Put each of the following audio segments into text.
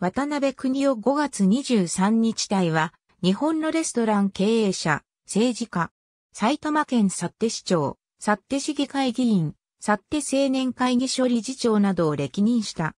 渡辺国夫5月23日体は、日本のレストラン経営者、政治家、埼玉県幸手市長、幸手市議会議員、幸手青年会議所理事長などを歴任した。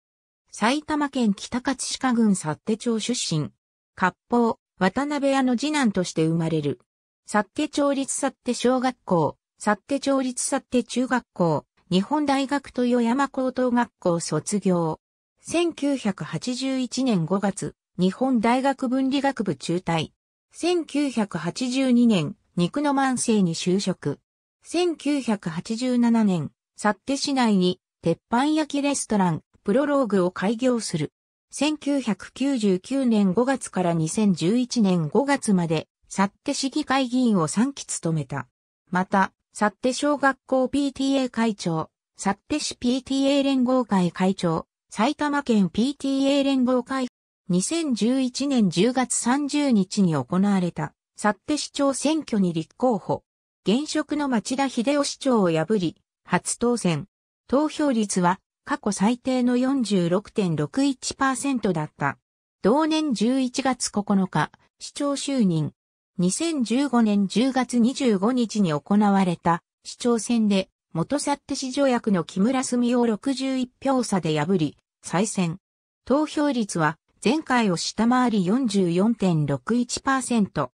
埼玉県北勝鹿郡幸手町出身。割烹、渡辺屋の次男として生まれる。幸手町立幸手小学校、幸手町立幸手中学校、日本大学豊山高等学校卒業。1981年5月、日本大学文理学部中退。1982年、肉の万世に就職。1987年、幸手市内に鉄板焼きレストラン、プロローグを開業する。1999年5月から2011年5月まで、幸手市議会議員を3期務めた。また、幸手小学校 PTA 会長、幸手市 PTA 連合会会長、埼玉県 PTA 連合会2011年10月30日に行われた、って市長選挙に立候補。現職の町田秀夫市長を破り、初当選。投票率は過去最低の46.61%だった。同年11月9日、市長就任。2015年10月25日に行われた市長選で、元ッテ市条約の木村澄夫61票差で破り、再選。投票率は前回を下回り44.61%。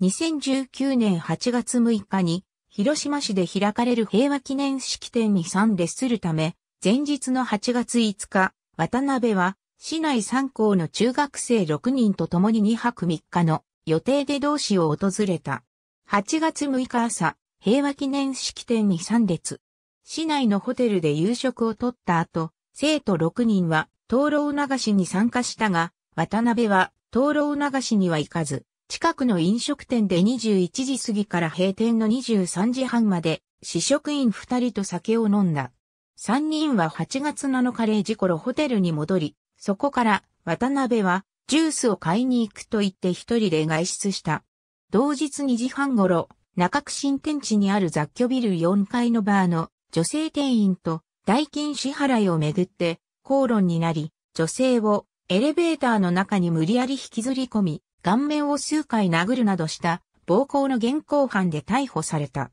2019年8月6日に広島市で開かれる平和記念式典に参列するため、前日の8月5日、渡辺は市内3校の中学生6人と共に2泊3日の予定で同市を訪れた。8月6日朝、平和記念式典に参列。市内のホテルで夕食をとった後、生徒6人は灯籠流しに参加したが、渡辺は灯籠流しには行かず、近くの飲食店で21時過ぎから閉店の23時半まで、試食員2人と酒を飲んだ。3人は8月7日0時頃ホテルに戻り、そこから渡辺はジュースを買いに行くと言って一人で外出した。同日2時半頃、中区新天地にある雑居ビル4階のバーの女性店員と代金支払いをめぐって口論になり、女性をエレベーターの中に無理やり引きずり込み、顔面を数回殴るなどした暴行の現行犯で逮捕された。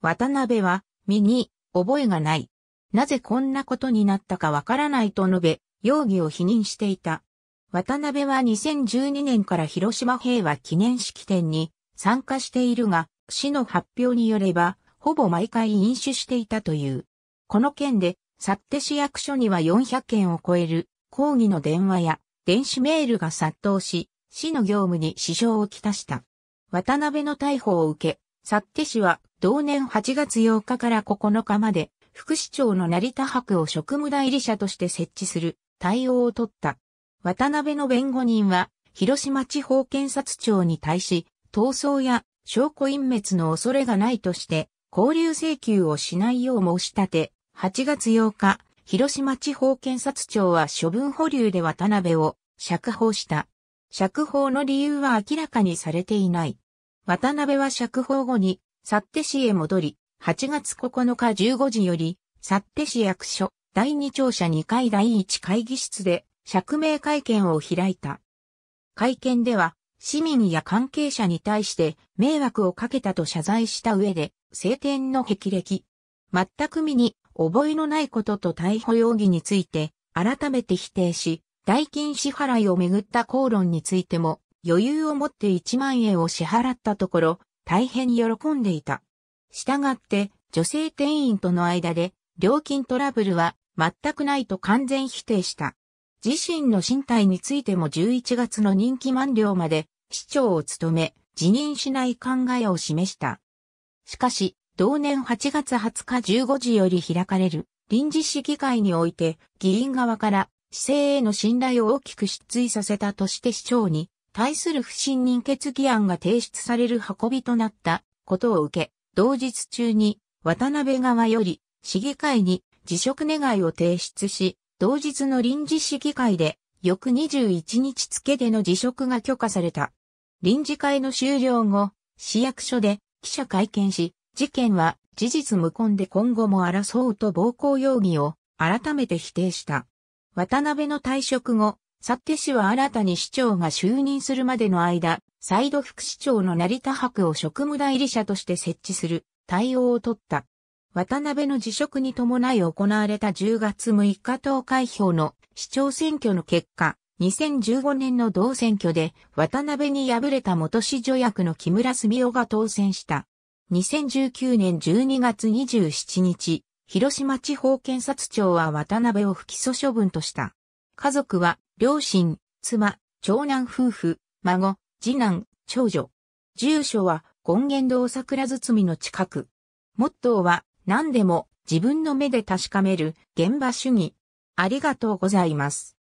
渡辺は身に覚えがない。なぜこんなことになったかわからないと述べ、容疑を否認していた。渡辺は2012年から広島平和記念式典に参加しているが、市の発表によれば、ほぼ毎回飲酒していたという。この件で、ッ手市役所には400件を超える抗議の電話や電子メールが殺到し、市の業務に支障をきたした。渡辺の逮捕を受け、ッ手市は同年8月8日から9日まで副市長の成田博を職務代理者として設置する対応を取った。渡辺の弁護人は広島地方検察庁に対し逃走や証拠隠滅の恐れがないとして、交流請求をしないよう申し立て、8月8日、広島地方検察庁は処分保留で渡辺を釈放した。釈放の理由は明らかにされていない。渡辺は釈放後に、幸手市へ戻り、8月9日15時より、幸手市役所第2庁舎2階第1会議室で釈明会見を開いた。会見では、市民や関係者に対して迷惑をかけたと謝罪した上で、晴天の霹靂。全く身に覚えのないことと逮捕容疑について改めて否定し、代金支払いをめぐった口論についても余裕を持って1万円を支払ったところ大変喜んでいた。したがって女性店員との間で料金トラブルは全くないと完全否定した。自身の身体についても11月の任期満了まで市長を務め辞任しない考えを示した。しかし、同年8月20日15時より開かれる臨時市議会において議員側から市政への信頼を大きく失墜させたとして市長に対する不信任決議案が提出される運びとなったことを受け、同日中に渡辺側より市議会に辞職願を提出し、同日の臨時市議会で翌21日付での辞職が許可された。臨時会の終了後、市役所で記者会見し、事件は事実無根で今後も争うと暴行容疑を改めて否定した。渡辺の退職後、佐手氏は新たに市長が就任するまでの間、再度副市長の成田博を職務代理者として設置する対応を取った。渡辺の辞職に伴い行われた10月6日投開票の市長選挙の結果、2015年の同選挙で渡辺に敗れた元市女役の木村澄夫が当選した。2019年12月27日、広島地方検察庁は渡辺を不起訴処分とした。家族は、両親、妻、長男夫婦、孫、次男、長女。住所は、権現堂桜堤の近く。モットーは、何でも自分の目で確かめる現場主義。ありがとうございます。